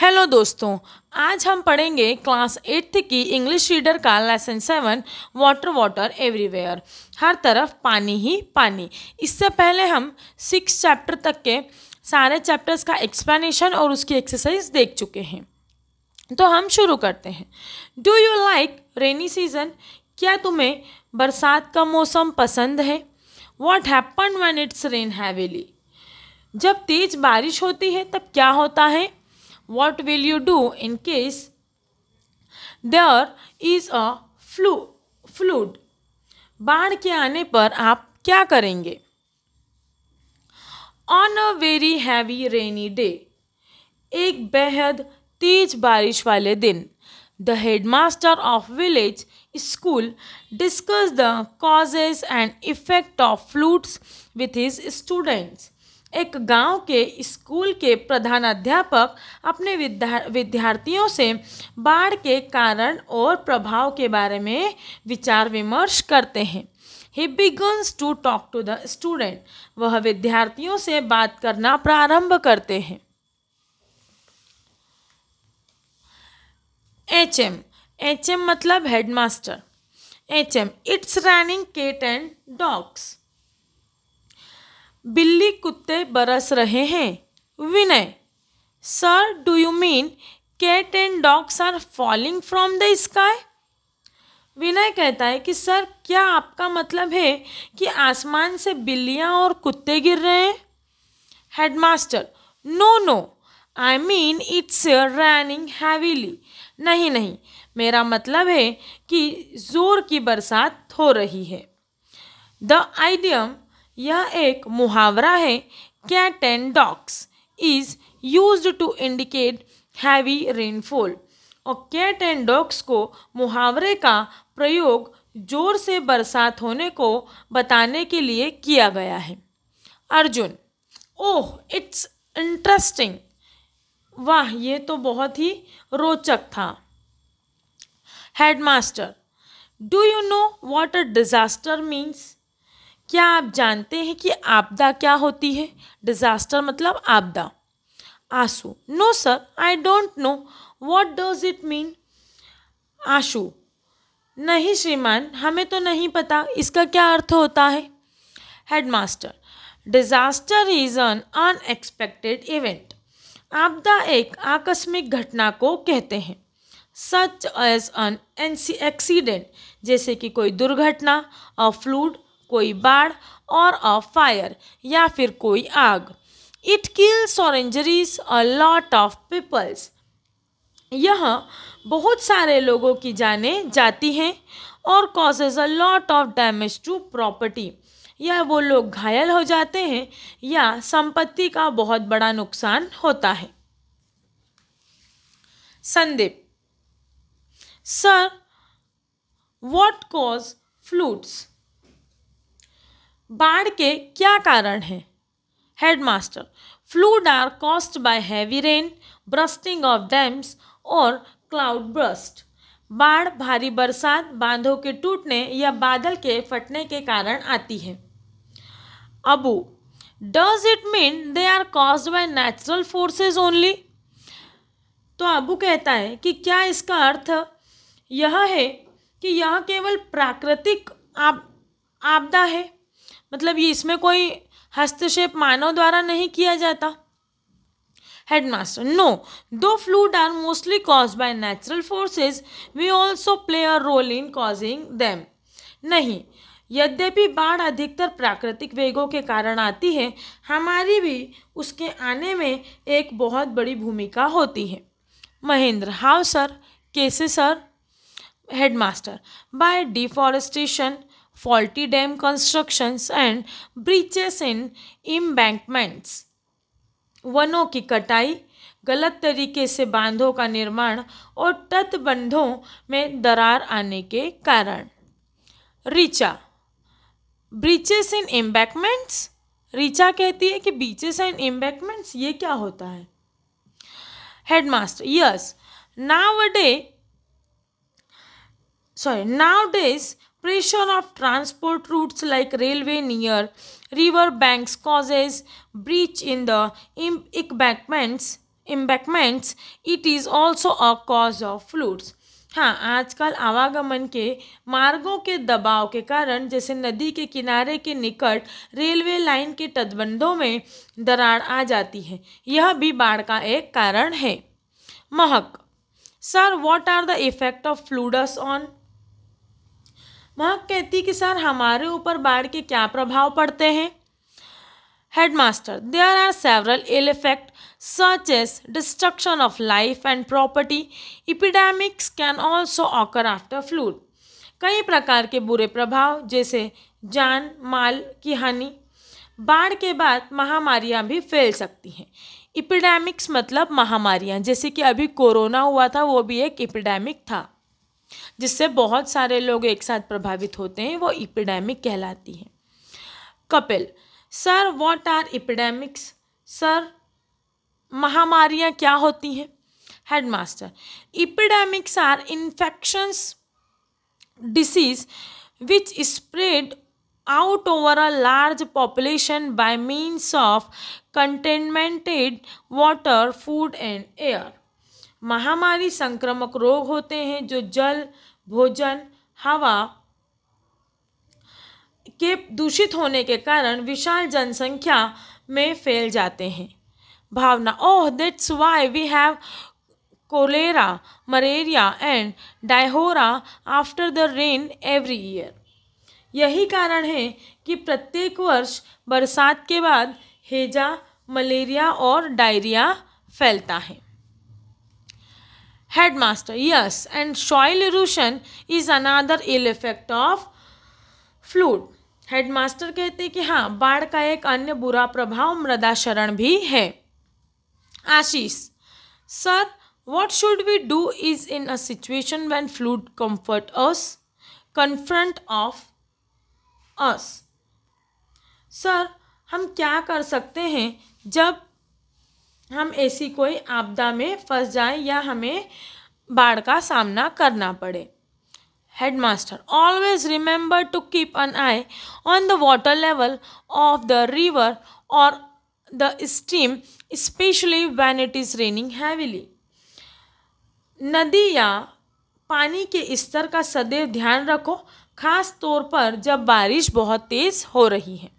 Hello दोस्तों आज हम पढ़ेंगे क्लास एट्थ की इंग्लिश रीडर का lesson seven water water everywhere हर तरफ पानी ही पानी इससे पहले हम सिक्स चैप्टर तक के सारे चैप्टर्स का एक्सप्लेनेशन और उसकी एक्सरसाइज देख चुके हैं तो हम शुरू करते हैं do you like rainy season क्या तुम्हें बरसात का मौसम पसंद है what happen when it's rain heavily जब तेज बारिश होती है तब क्या होता है what will you do in case there is a flu flood baad ke aane par aap kya karenge on a very heavy rainy day ek behad tez barish wale din the headmaster of village school discussed the causes and effect of floods with his students एक गांव के school के प्रधानाध्यापक अपने विद्या विद्यार्थियों से बाढ़ के कारण और प्रभाव के बारे में विचार विमर्श करते हैं ही begins to talk to the student वह विद्यार्थियों से बात करना प्रारंभ करते हैं एच एम एच एम मतलब headmaster H M it's running cat and dogs बिल्ली कुत्ते बरस रहे हैं Vinay sir do you mean cat and dogs are falling from the sky Vinay कहता है कि सर क्या आपका मतलब है कि आसमान से बिल्लियाँ और कुत्ते गिर रहे हैं headmaster no no I mean it's raining heavily नहीं नहीं मेरा मतलब है कि ज़ोर की बरसात हो रही है द आइडियम यह एक मुहावरा है cat and dogs is use to indicate heavy rainfall और कैट एंड डॉग्स को मुहावरे का प्रयोग जोर से बरसात होने को बताने के लिए किया गया है अर्जुन ओह इट्स इंटरेस्टिंग वाह ये तो बहुत ही रोचक था headmaster do you know what a disaster means क्या आप जानते हैं कि आपदा क्या होती है डिज़ास्टर मतलब आपदा Anshu no sir I don't know what does it mean Anshu नहीं श्रीमान हमें तो नहीं पता इसका क्या अर्थ होता है headmaster disaster is an unexpected event आपदा एक आकस्मिक घटना को कहते हैं सच एज एन एक्सीडेंट जैसे कि कोई दुर्घटना अ फ्लूड कोई बाढ़ और अ फायर या फिर कोई आग इट किल्स और injuries a lot of peoples यह बहुत सारे लोगों की जाने जाती हैं और causes a lot of damage to property या वो लोग घायल हो जाते हैं या संपत्ति का बहुत बड़ा नुकसान होता है Sandeep sir what cause floods बाढ़ के क्या कारण हैं headmaster flood are caused by heavy rain bursting of dams और क्लाउड ब्रस्ट बाढ़ भारी बरसात बांधों के टूटने या बादल के फटने के कारण आती है Abu does it mean they are cause by natural forces only तो अबू कहता है कि क्या इसका अर्थ यह है कि यह केवल प्राकृतिक आप आपदा है मतलब ये इसमें कोई हस्तक्षेप मानव द्वारा नहीं किया जाता headmaster no though flood are mostly cause by natural forces we also play a role in causing them नहीं यद्यपि बाढ़ अधिकतर प्राकृतिक वेगों के कारण आती है हमारी भी उसके आने में एक बहुत बड़ी भूमिका होती है महेंद्र हाउ सर कैसे sir headmaster by deforestation faulty dam constructions and breaches in embankments. वनों की कटाई गलत तरीके से बांधों का निर्माण और तटबंधों में दरार आने के कारण Richa breaches in embankments Richa कहती है कि बीचेस एंड एम्बैकमेंट्स ये क्या होता है headmaster yes now day sorry nowadays Pressure of transport routes like railway near river banks causes breach in the embankments. embankments. It is also a cause of floods. हाँ आजकल आवागमन के मार्गों के दबाव के कारण जैसे नदी के किनारे के निकट रेलवे लाइन के तटबंधों में दरार आ जाती है यह भी बाढ़ का एक कारण है Mahak sir what are the effect of floods on Mahak कहती कि सर हमारे ऊपर बाढ़ के क्या प्रभाव पड़ते हैं headmaster there are several ill effect such as destruction of life and property epidemics can also occur after flood कई प्रकार के बुरे प्रभाव जैसे जान माल की हानि बाढ़ के बाद महामारियां भी फैल सकती हैं इपिडेमिक्स मतलब महामारियां जैसे कि अभी कोरोना हुआ था वो भी एक इपिडेमिक था जिससे बहुत सारे लोग एक साथ प्रभावित होते हैं वो इपिडेमिक कहलाती है Kapil sir what are epidemics sir महामारियाँ क्या होती हैं headmaster epidemics are infections disease which spread out over a large population by means of contaminated water food and air महामारी संक्रमक रोग होते हैं जो जल भोजन हवा के दूषित होने के कारण विशाल जनसंख्या में फैल जाते हैं Bhavna oh that's why we have cholera malaria and diarrhoea after the rain every year यही कारण है कि प्रत्येक वर्ष बरसात के बाद हेजा मलेरिया और डायरिया फैलता है headmaster yes and soil erosion is another ill effect of flood headmaster कहते हैं कि हाँ बाढ़ का एक अन्य बुरा प्रभाव मृदा शरण भी है Ashish sir what should we do is in a situation when flood comfort us confront of us sir हम क्या कर सकते हैं जब हम ऐसी कोई आपदा में फंस जाएं या हमें बाढ़ का सामना करना पड़े headmaster always remember to keep an eye on the water level of the river और the stream specially when it is raining heavily नदी या पानी के स्तर का सदैव ध्यान रखो खास तौर पर जब बारिश बहुत तेज़ हो रही है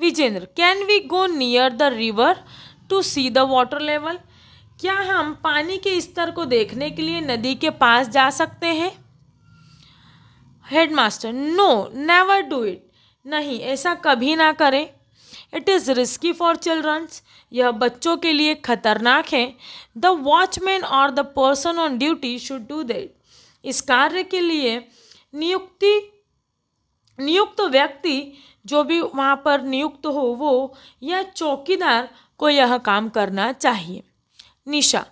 Vijendra can we go near the river to see the water level क्या हम पानी के स्तर को देखने के लिए नदी के पास जा सकते हैं headmaster no never do it नहीं ऐसा कभी ना करें it is risky for childrens यह बच्चों के लिए खतरनाक है द वॉचमैन और the person on duty should do that इस कार्य के लिए नियुक्ति नियुक्त व्यक्ति जो भी वहाँ पर नियुक्त हो वो या चौकीदार को यह काम करना चाहिए Nisha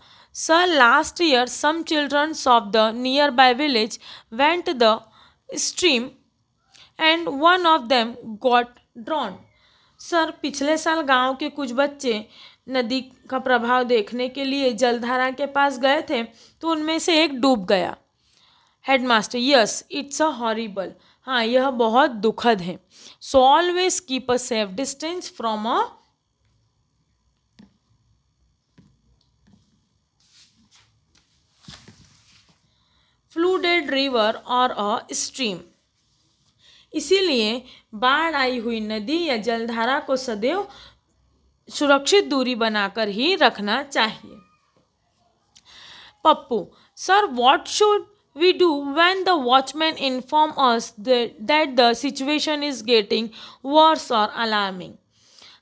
sir last year some childrens of the nearby village went the stream and one of them got drowned sir पिछले साल गांव के कुछ बच्चे नदी का प्रभाव देखने के लिए जलधारा के पास गए थे तो उनमें से एक डूब गया headmaster yes it's a horrible हाँ यह बहुत दुखद है so always keep a safe distance from a flooded river और अ स्ट्रीम इसीलिए बाढ़ आई हुई नदी या जलधारा को सदैव सुरक्षित दूरी बनाकर ही रखना चाहिए Pappu sir what should we do when the watchman inform us that the situation is getting worse और अलार्मिंग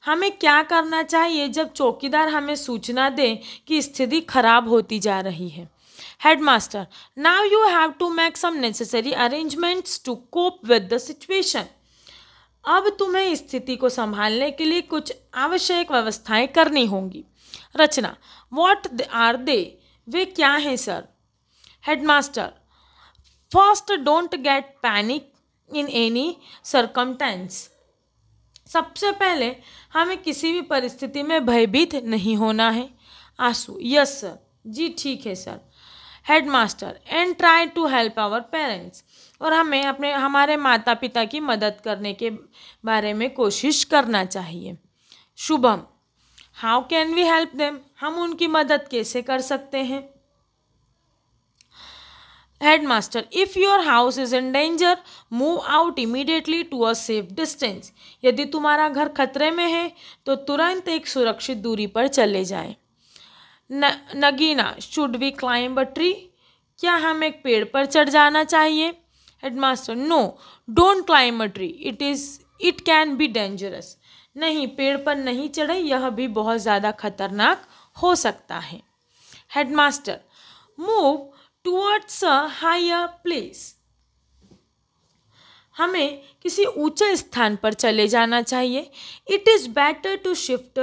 हमें क्या करना चाहिए जब चौकीदार हमें सूचना दें कि स्थिति खराब होती जा रही है headmaster. Now you have to make some necessary arrangements to cope with the situation. अब तुम्हें स्थिति को संभालने के लिए कुछ आवश्यक व्यवस्थाएं करनी होंगी रचना वॉट आर दे वे क्या हैं sir headmaster first don't get panic in any circumstance सबसे पहले हमें किसी भी परिस्थिति में भयभीत नहीं होना है आंसू यस सर जी ठीक है sir headmaster and try to help our parents और हमें अपने हमारे माता पिता की मदद करने के बारे में कोशिश करना चाहिए Shubham how can we help them हम उनकी मदद कैसे कर सकते हैं headmaster if your house is in danger move out immediately to a safe distance यदि तुम्हारा घर खतरे में है तो तुरंत एक सुरक्षित दूरी पर चले जाएं न, Nagina should we climb a tree क्या हम एक पेड़ पर चढ़ जाना चाहिए headmaster no don't climb a tree it is it can be dangerous नहीं पेड़ पर नहीं चढ़े यह भी बहुत ज़्यादा खतरनाक हो सकता है headmaster move towards a higher place हमें किसी ऊंचे स्थान पर चले जाना चाहिए it is better to shift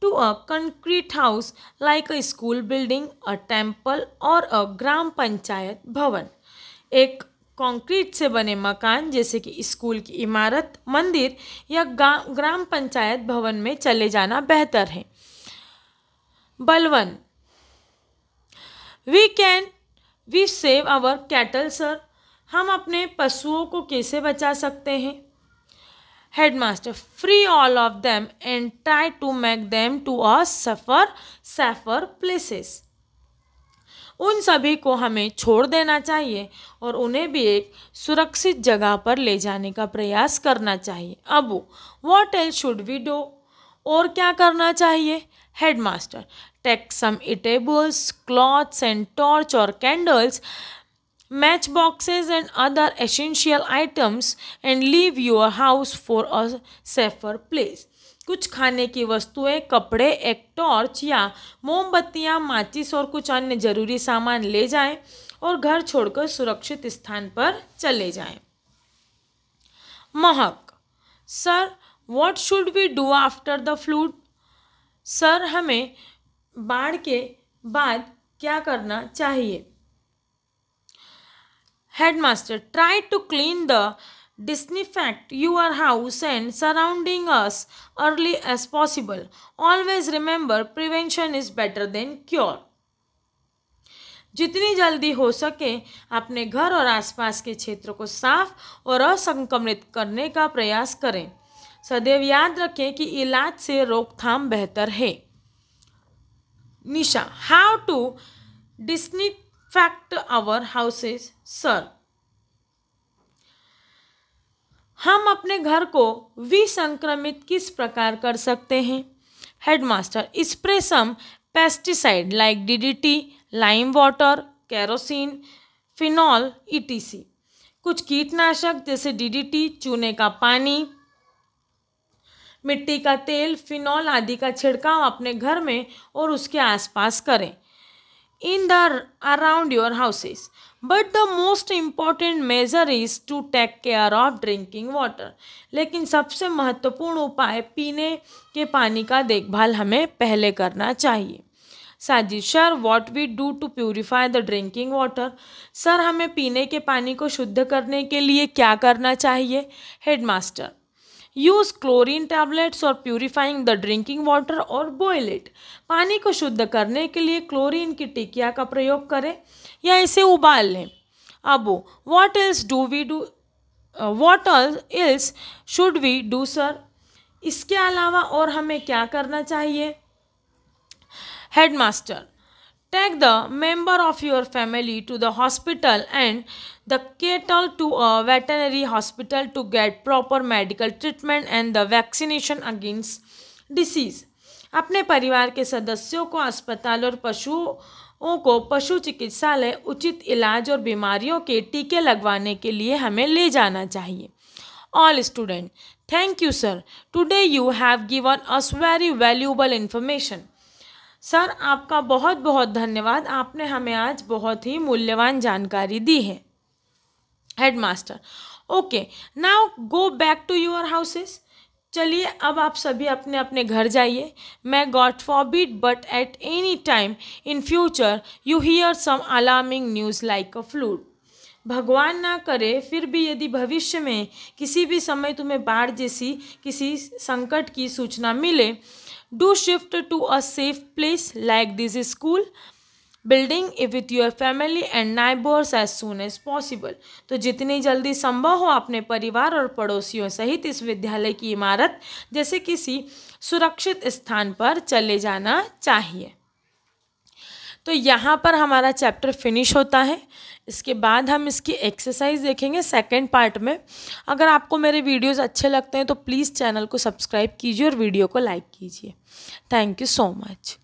to a concrete house like a school building a temple और अ ग्राम पंचायत भवन एक कंक्रीट से बने मकान जैसे कि स्कूल की इमारत मंदिर या ग्राम पंचायत भवन में चले जाना बेहतर है Balwan we can we save our cattle sir हम अपने पशुओं को कैसे बचा सकते हैं headmaster free all of them and try to make them to a सफ़र सेफर प्लेसेस उन सभी को हमें छोड़ देना चाहिए और उन्हें भी एक सुरक्षित जगह पर ले जाने का प्रयास करना चाहिए अब what else should we do और क्या करना चाहिए headmaster take some eatables clothes and torch और candles match boxes and other essential items and leave your house for a safer place कुछ खाने की वस्तुएं कपड़े एक टॉर्च या मोमबत्तियां माचिस और कुछ अन्य ज़रूरी सामान ले जाएं और घर छोड़कर सुरक्षित स्थान पर चले जाएं Mahak sir what should we do after the flood sir हमें बाढ़ के बाद क्या करना चाहिए headmaster try to clean the disinfect your house and surrounding us early as possible always remember prevention is better than cure जितनी जल्दी हो सके अपने घर और आसपास के क्षेत्र को साफ और असंक्रमित करने का प्रयास करें सदैव याद रखें कि इलाज से रोकथाम बेहतर है Nisha how to disinfect our houses sir हम अपने घर को विसंक्रमित किस प्रकार कर सकते हैं headmaster spray some pesticide like DDT lime water kerosene phenol etc कुछ कीटनाशक जैसे डीडीटी चूने का पानी मिट्टी का तेल फिनॉल आदि का छिड़काव अपने घर में और उसके आसपास करें in the around your houses but the most important measure is to take care of drinking water लेकिन सबसे महत्वपूर्ण उपाय पीने के पानी का देखभाल हमें पहले करना चाहिए Sajid sir what we do to purify the drinking water sir हमें पीने के पानी को शुद्ध करने के लिए क्या करना चाहिए हेडमास्टर यूज़ क्लोरीन टैबलेट्स और प्यूरिफाइंग द ड्रिंकिंग वाटर और बॉयल इट पानी को शुद्ध करने के लिए क्लोरीन की टिकिया का प्रयोग करें या इसे उबाल लें अब what else do we do what else should we do sir इसके अलावा और हमें क्या करना चाहिए headmaster take the member of your family to the hospital and the cattle to a veterinary hospital to get proper medical treatment and the vaccination against disease अपने परिवार के सदस्यों को अस्पताल और पशुओं को पशु चिकित्सालय उचित इलाज और बीमारियों के टीके लगवाने के लिए हमें ले जाना चाहिए all student thank you sir today you have given us very valuable information sir आपका बहुत बहुत धन्यवाद आपने हमें आज बहुत ही मूल्यवान जानकारी दी है headmaster okay now go back to your houses चलिए अब आप सभी अपने अपने घर जाइए may God forbid but at any time in future you hear some alarming news like a flood भगवान ना करे फिर भी यदि भविष्य में किसी भी समय तुम्हें बाढ़ जैसी किसी संकट की सूचना मिले do shift to a safe place like this school building with your family and neighbours as soon as possible तो जितनी जल्दी संभव हो अपने परिवार और पड़ोसियों सहित इस विद्यालय की इमारत जैसे किसी सुरक्षित स्थान पर चले जाना चाहिए तो यहाँ पर हमारा चैप्टर फिनिश होता है इसके बाद हम इसकी एक्सरसाइज देखेंगे सेकेंड पार्ट में अगर आपको मेरे वीडियोज़ अच्छे लगते हैं तो प्लीज़ चैनल को सब्सक्राइब कीजिए और वीडियो को लाइक कीजिए थैंक यू सो मच